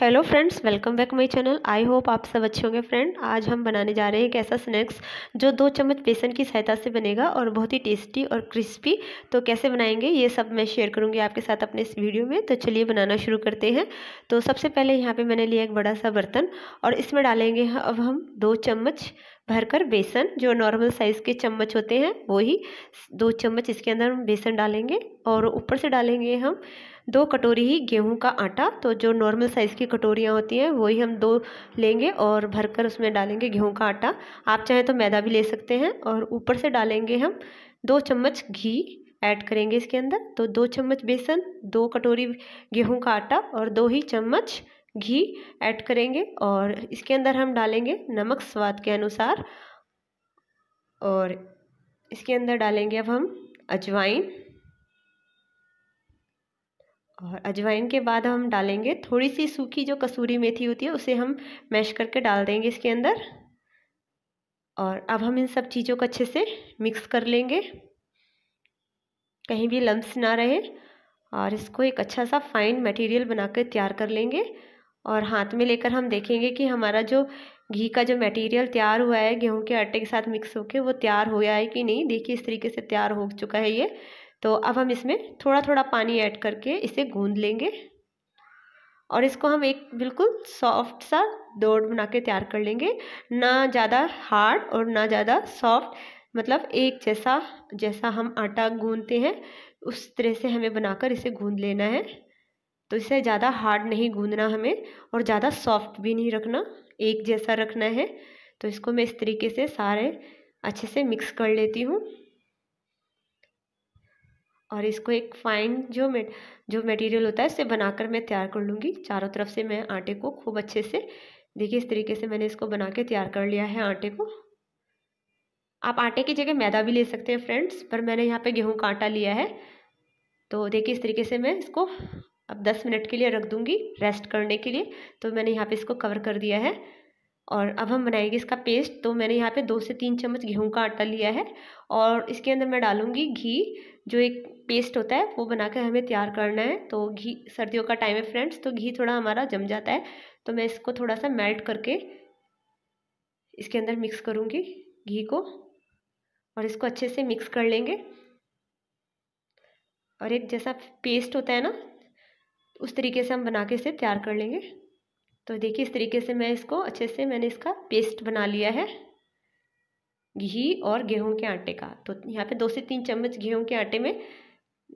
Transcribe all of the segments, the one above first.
hello friends welcome back my channel I hope आप सब अच्छे होंगे फ्रेंड आज हम बनाने जा रहे हैं एक ऐसा स्नैक्स जो दो चम्मच बेसन की सहायता से बनेगा और बहुत ही टेस्टी और क्रिस्पी तो कैसे बनाएंगे ये सब मैं शेयर करूंगी आपके साथ अपने इस वीडियो में तो चलिए बनाना शुरू करते हैं तो सबसे पहले यहाँ पर मैंने लिया एक बड़ा सा बर्तन और इसमें डालेंगे अब हम दो चम्मच भरकर बेसन जो नॉर्मल साइज़ के चम्मच होते हैं वही दो चम्मच इसके अंदर हम बेसन डालेंगे और ऊपर से डालेंगे हम दो कटोरी ही गेहूं का आटा तो जो नॉर्मल साइज़ की कटोरियाँ होती हैं वही हम दो लेंगे और भरकर उसमें डालेंगे गेहूं का आटा आप चाहें तो मैदा भी ले सकते हैं और ऊपर से डालेंगे हम दो चम्मच घी ऐड करेंगे इसके अंदर तो दो चम्मच बेसन दो कटोरी गेहूँ का आटा और दो ही चम्मच घी ऐड करेंगे और इसके अंदर हम डालेंगे नमक स्वाद के अनुसार और इसके अंदर डालेंगे अब हम अजवाइन और अजवाइन के बाद हम डालेंगे थोड़ी सी सूखी जो कसूरी मेथी होती है उसे हम मैश करके डाल देंगे इसके अंदर और अब हम इन सब चीज़ों को अच्छे से मिक्स कर लेंगे कहीं भी लम्स ना रहे और इसको एक अच्छा सा फाइन मटेरियल बना कर तैयार कर लेंगे और हाथ में लेकर हम देखेंगे कि हमारा जो घी का जो मटेरियल तैयार हुआ है गेहूं के आटे के साथ मिक्स होकर वो तैयार हो गया है कि नहीं देखिए इस तरीके से तैयार हो चुका है ये तो अब हम इसमें थोड़ा थोड़ा पानी ऐड करके इसे गूंद लेंगे और इसको हम एक बिल्कुल सॉफ्ट सा दौड़ बना के तैयार कर लेंगे ना ज़्यादा हार्ड और ना ज़्यादा सॉफ्ट मतलब एक जैसा जैसा हम आटा गूंदते हैं उस तरह से हमें बनाकर इसे गूंद लेना है तो इसे ज़्यादा हार्ड नहीं गूंदना हमें और ज़्यादा सॉफ्ट भी नहीं रखना एक जैसा रखना है तो इसको मैं इस तरीके से सारे अच्छे से मिक्स कर लेती हूँ और इसको एक फाइन जो मेट जो मटेरियल होता है इसे बनाकर मैं तैयार कर लूँगी चारों तरफ से मैं आटे को खूब अच्छे से देखिए इस तरीके से मैंने इसको बना के तैयार कर लिया है आटे को आप आटे की जगह मैदा भी ले सकते हैं फ्रेंड्स पर मैंने यहाँ पे गेहूं का आटा लिया है तो देखिए इस तरीके से मैं इसको अब 10 मिनट के लिए रख दूँगी रेस्ट करने के लिए तो मैंने यहाँ पे इसको कवर कर दिया है और अब हम बनाएंगे इसका पेस्ट तो मैंने यहाँ पे दो से तीन चम्मच गेहूं का आटा लिया है और इसके अंदर मैं डालूँगी घी जो एक पेस्ट होता है वो बना कर हमें तैयार करना है तो घी सर्दियों का टाइम है फ्रेंड्स तो घी थोड़ा हमारा जम जाता है तो मैं इसको थोड़ा सा मेल्ट करके इसके अंदर मिक्स करूँगी घी को और इसको अच्छे से मिक्स कर लेंगे और एक जैसा पेस्ट होता है ना उस तरीके से हम बना के इसे तैयार कर लेंगे तो देखिए इस तरीके से मैं इसको अच्छे से मैंने इसका पेस्ट बना लिया है घी और गेहूं के आटे का तो यहाँ पे दो से तीन चम्मच गेहूं के आटे में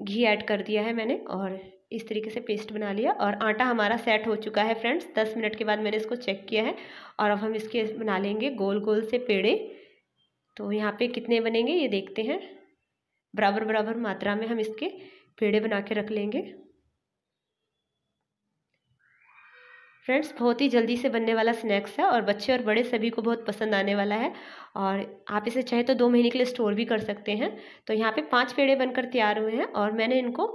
घी ऐड कर दिया है मैंने और इस तरीके से पेस्ट बना लिया और आटा हमारा सेट हो चुका है फ्रेंड्स दस मिनट के बाद मैंने इसको चेक किया है और अब हम इसके बना लेंगे गोल गोल से पेड़े तो यहाँ पे कितने बनेंगे ये देखते हैं बराबर बराबर मात्रा में हम इसके पेड़े बना के रख लेंगे फ्रेंड्स बहुत ही जल्दी से बनने वाला स्नैक्स है और बच्चे और बड़े सभी को बहुत पसंद आने वाला है और आप इसे चाहे तो दो महीने के लिए स्टोर भी कर सकते हैं तो यहाँ पे पांच पेड़े बनकर तैयार हुए हैं और मैंने इनको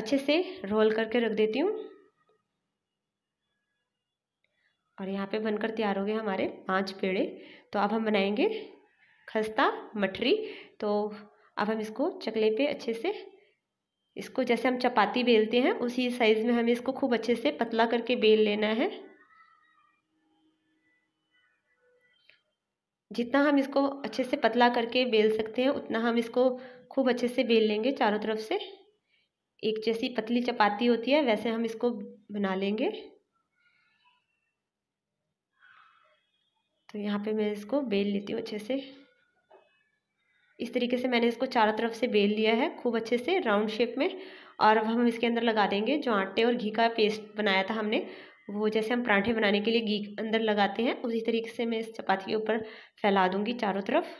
अच्छे से रोल करके रख देती हूँ और यहाँ पे बनकर तैयार हो गए हमारे पाँच पेड़े तो अब हम बनाएंगे खस्ता मठरी तो अब हम इसको चकले पर अच्छे से इसको जैसे हम चपाती बेलते हैं उसी साइज़ में हमें इसको खूब अच्छे से पतला करके बेल लेना है जितना हम इसको अच्छे से पतला करके बेल सकते हैं उतना हम इसको खूब अच्छे से बेल लेंगे चारों तरफ से एक जैसी पतली चपाती होती है वैसे हम इसको बना लेंगे तो यहाँ पे मैं इसको बेल लेती हूँ अच्छे से इस तरीके से मैंने इसको चारों तरफ से बेल लिया है खूब अच्छे से राउंड शेप में और अब हम इसके अंदर लगा देंगे जो आटे और घी का पेस्ट बनाया था हमने वो जैसे हम पराठे बनाने के लिए घी अंदर लगाते हैं उसी तरीके से मैं इस चपाती के ऊपर फैला दूंगी चारों तरफ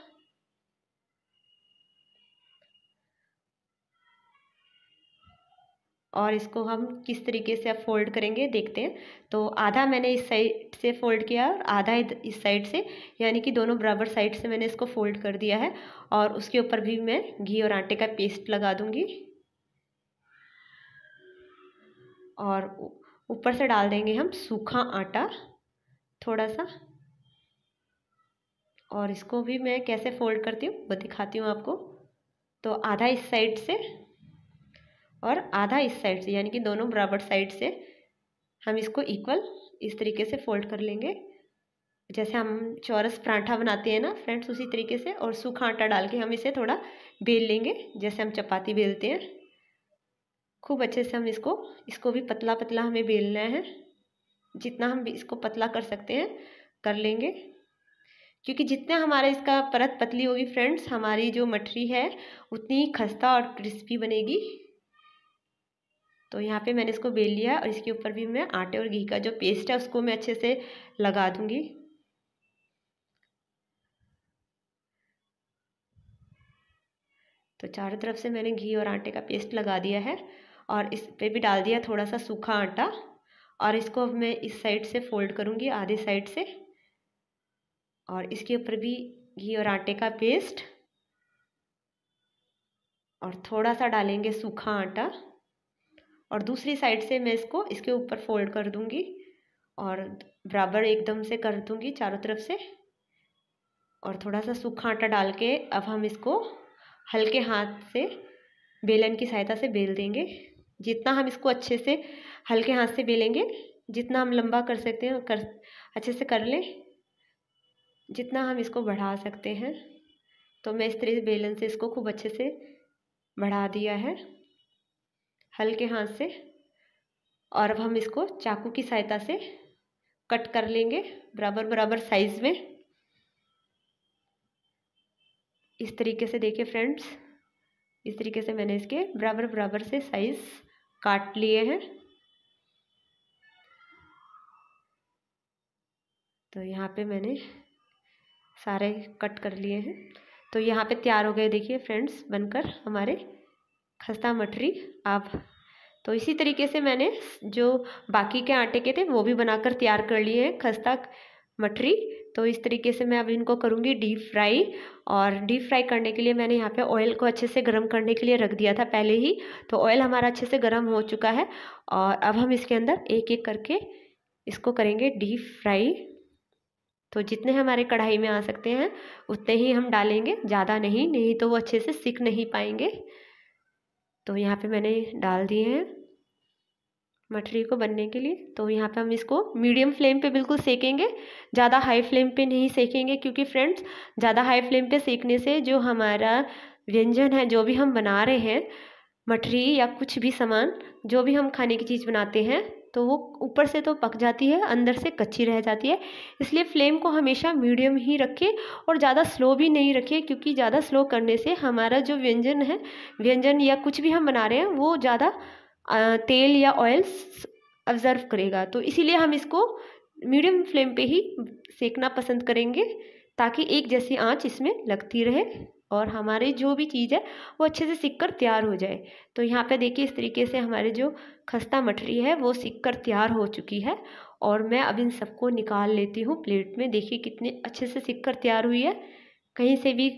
और इसको हम किस तरीके से अब फोल्ड करेंगे देखते हैं तो आधा मैंने इस साइड से फोल्ड किया और आधा इस साइड से यानी कि दोनों बराबर साइड से मैंने इसको फोल्ड कर दिया है और उसके ऊपर भी मैं घी और आटे का पेस्ट लगा दूंगी और ऊपर से डाल देंगे हम सूखा आटा थोड़ा सा और इसको भी मैं कैसे फोल्ड करती हूँ वो दिखाती हूँ आपको तो आधा इस साइड से और आधा इस साइड से यानी कि दोनों बराबर साइड से हम इसको इक्वल इस तरीके से फोल्ड कर लेंगे जैसे हम चौरस पराठा बनाते हैं ना फ्रेंड्स उसी तरीके से और सूखा आटा डाल के हम इसे थोड़ा बेल लेंगे जैसे हम चपाती बेलते हैं खूब अच्छे से हम इसको इसको भी पतला पतला हमें बेलना है जितना हम इसको पतला कर सकते हैं कर लेंगे क्योंकि जितना हमारा इसका परत पतली होगी फ्रेंड्स हमारी जो मठरी है उतनी खस्ता और क्रिस्पी बनेगी तो यहाँ पे मैंने इसको बेल लिया और इसके ऊपर भी मैं आटे और घी का जो पेस्ट है उसको मैं अच्छे से लगा दूँगी तो चारों तरफ से मैंने घी और आटे का पेस्ट लगा दिया है और इस पे भी डाल दिया थोड़ा सा सूखा आटा और इसको अब मैं इस साइड से फोल्ड करूँगी आधे साइड से और इसके ऊपर भी घी और आटे का पेस्ट और थोड़ा सा डालेंगे सूखा आटा और दूसरी साइड से मैं इसको इसके ऊपर फोल्ड कर दूंगी और बराबर एकदम से कर दूंगी चारों तरफ से और थोड़ा सा सूखा आटा डाल के अब हम इसको हल्के हाथ से बेलन की सहायता से बेल देंगे जितना हम इसको अच्छे से हल्के हाथ से बेलेंगे जितना हम लंबा कर सकते हैं कर अच्छे से कर लें जितना हम इसको बढ़ा सकते हैं तो मैं इस तरह से बेलन से इसको खूब अच्छे से बढ़ा दिया है हल्के हाथ से और अब हम इसको चाकू की सहायता से कट कर लेंगे बराबर बराबर साइज़ में इस तरीके से देखिए फ्रेंड्स इस तरीके से मैंने इसके बराबर बराबर से साइज़ काट लिए हैं तो यहाँ पे मैंने सारे कट कर लिए हैं तो यहाँ पे तैयार हो गए देखिए फ्रेंड्स बनकर हमारे खस्ता मठरी आप तो इसी तरीके से मैंने जो बाकी के आटे के थे वो भी बनाकर तैयार कर लिए हैं खस्ता मठरी तो इस तरीके से मैं अब इनको करूँगी डीप फ्राई और डीप फ्राई करने के लिए मैंने यहाँ पे ऑयल को अच्छे से गर्म करने के लिए रख दिया था पहले ही तो ऑयल हमारा अच्छे से गर्म हो चुका है और अब हम इसके अंदर एक एक करके इसको करेंगे डीप फ्राई तो जितने हमारे कढ़ाई में आ सकते हैं उतने ही हम डालेंगे ज़्यादा नहीं नहीं तो वो अच्छे से सीख नहीं पाएंगे तो यहाँ पे मैंने डाल दिए हैं मठरी को बनने के लिए तो यहाँ पे हम इसको मीडियम फ्लेम पे बिल्कुल सेकेंगे ज़्यादा हाई फ्लेम पे नहीं सेकेंगे क्योंकि फ्रेंड्स ज़्यादा हाई फ्लेम पे सेकने से जो हमारा व्यंजन है जो भी हम बना रहे हैं मठरी या कुछ भी सामान जो भी हम खाने की चीज़ बनाते हैं तो वो ऊपर से तो पक जाती है अंदर से कच्ची रह जाती है इसलिए फ्लेम को हमेशा मीडियम ही रखें और ज़्यादा स्लो भी नहीं रखें क्योंकि ज़्यादा स्लो करने से हमारा जो व्यंजन है व्यंजन या कुछ भी हम बना रहे हैं वो ज़्यादा तेल या ऑयल ऑब्जर्व करेगा तो इसीलिए हम इसको मीडियम फ्लेम पे ही सेकना पसंद करेंगे ताकि एक जैसी आंच इसमें लगती रहे और हमारी जो भी चीज़ है वो अच्छे से सीख कर तैयार हो जाए तो यहाँ पे देखिए इस तरीके से हमारे जो खस्ता मठरी है वो सीख कर तैयार हो चुकी है और मैं अब इन सबको निकाल लेती हूँ प्लेट में देखिए कितने अच्छे से सीख कर तैयार हुई है कहीं से भी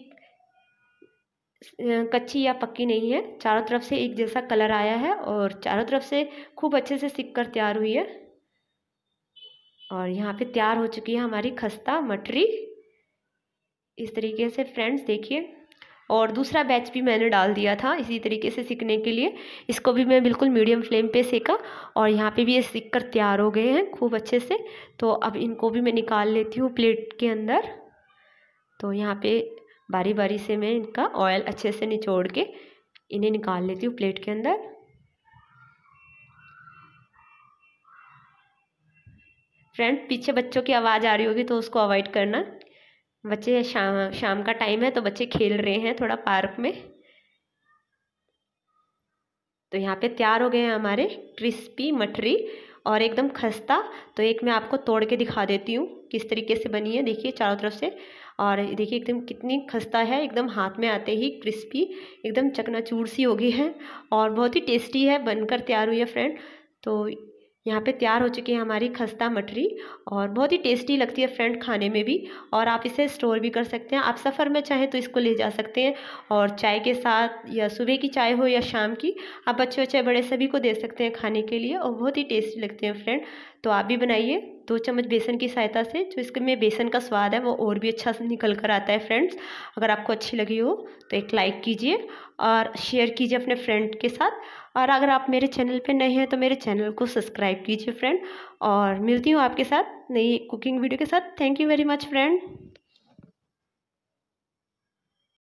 कच्ची या पक्की नहीं है चारों तरफ से एक जैसा कलर आया है और चारों तरफ से खूब अच्छे से सीख कर तैयार हुई है और यहाँ पे तैयार हो चुकी है हमारी खस्ता मठरी इस तरीके से फ्रेंड्स देखिए और दूसरा बैच भी मैंने डाल दिया था इसी तरीके से सीखने के लिए इसको भी मैं बिल्कुल मीडियम फ्लेम पे सेका और यहाँ पे भी ये सीख कर तैयार हो गए हैं खूब अच्छे से तो अब इनको भी मैं निकाल लेती हूँ प्लेट के अंदर तो यहाँ पे बारी बारी से मैं इनका ऑयल अच्छे से निचोड़ के इन्हें निकाल लेती हूँ प्लेट के अंदर फ्रेंड पीछे बच्चों की आवाज़ आ रही होगी तो उसको अवॉइड करना बच्चे शाम शाम का टाइम है तो बच्चे खेल रहे हैं थोड़ा पार्क में तो यहाँ पे तैयार हो गए हैं हमारे क्रिस्पी मठरी और एकदम खस्ता तो एक मैं आपको तोड़ के दिखा देती हूँ किस तरीके से बनी है देखिए चारों तरफ से और देखिए एकदम कितनी खस्ता है एकदम हाथ में आते ही क्रिस्पी एकदम चकनाचूर सी हो गई है और बहुत ही टेस्टी है बनकर तैयार हुई है फ्रेंड तो यहाँ पे तैयार हो चुकी है हमारी खस्ता मठरी और बहुत ही टेस्टी लगती है फ्रेंड खाने में भी और आप इसे स्टोर भी कर सकते हैं आप सफ़र में चाहें तो इसको ले जा सकते हैं और चाय के साथ या सुबह की चाय हो या शाम की आप बच्चे बच्चे बड़े सभी को दे सकते हैं खाने के लिए और बहुत ही टेस्टी लगते हैं फ्रेंड तो आप भी बनाइए दो चम्मच बेसन की सहायता से जो इसके में बेसन का स्वाद है वो और भी अच्छा से निकल कर आता है फ्रेंड्स अगर आपको अच्छी लगी हो तो एक लाइक कीजिए और शेयर कीजिए अपने फ्रेंड के साथ और अगर आप मेरे चैनल पे नए हैं तो मेरे चैनल को सब्सक्राइब कीजिए फ्रेंड और मिलती हूँ आपके साथ नई कुकिंग वीडियो के साथ thank you very much friend